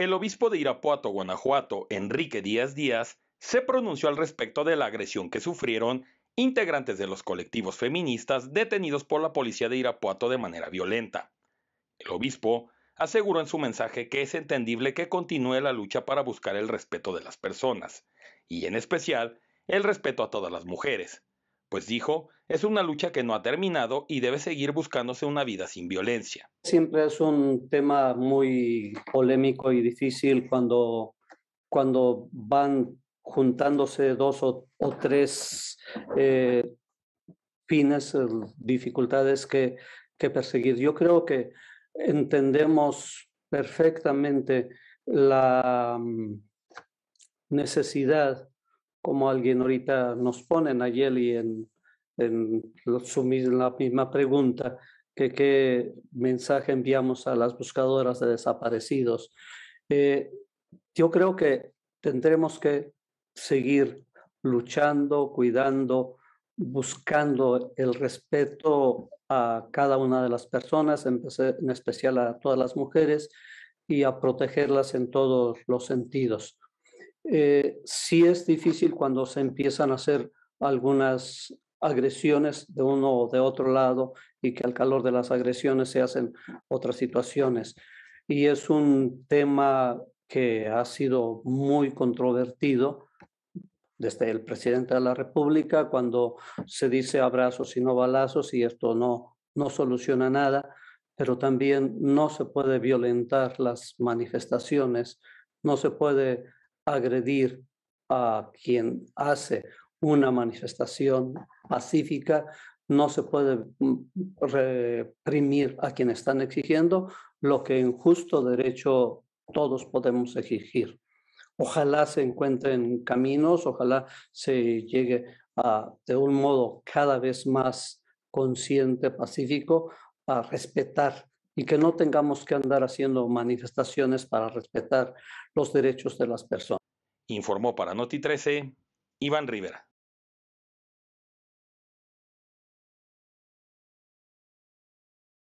El obispo de Irapuato, Guanajuato, Enrique Díaz Díaz, se pronunció al respecto de la agresión que sufrieron integrantes de los colectivos feministas detenidos por la policía de Irapuato de manera violenta. El obispo aseguró en su mensaje que es entendible que continúe la lucha para buscar el respeto de las personas, y en especial el respeto a todas las mujeres, pues dijo, es una lucha que no ha terminado y debe seguir buscándose una vida sin violencia. Siempre es un tema muy polémico y difícil cuando, cuando van juntándose dos o, tres eh, fines, eh, dificultades que, que perseguir. Yo creo que entendemos perfectamente la mm, necesidad como alguien ahorita nos pone en en, la misma pregunta, que qué mensaje enviamos a las buscadoras de desaparecidos. Eh, yo creo que tendremos que seguir luchando, cuidando, buscando el respeto a cada una de las personas, en especial a todas las mujeres, y a protegerlas en todos los sentidos. Eh, sí es difícil cuando se empiezan a hacer algunas agresiones de uno o de otro lado y que al calor de las agresiones se hacen otras situaciones. Y es un tema que ha sido muy controvertido desde el presidente de la República cuando se dice abrazos y no balazos y esto no, no soluciona nada, pero también no se puede violentar las manifestaciones, no se puede agredir a quien hace una manifestación pacífica, no se puede mm, reprimir a quien están exigiendo lo que en justo derecho todos podemos exigir. Ojalá se encuentren caminos, ojalá se llegue a, de un modo cada vez más consciente, pacífico, a respetar y que no tengamos que andar haciendo manifestaciones para respetar los derechos de las personas informó para Noti 13 Iván Rivera.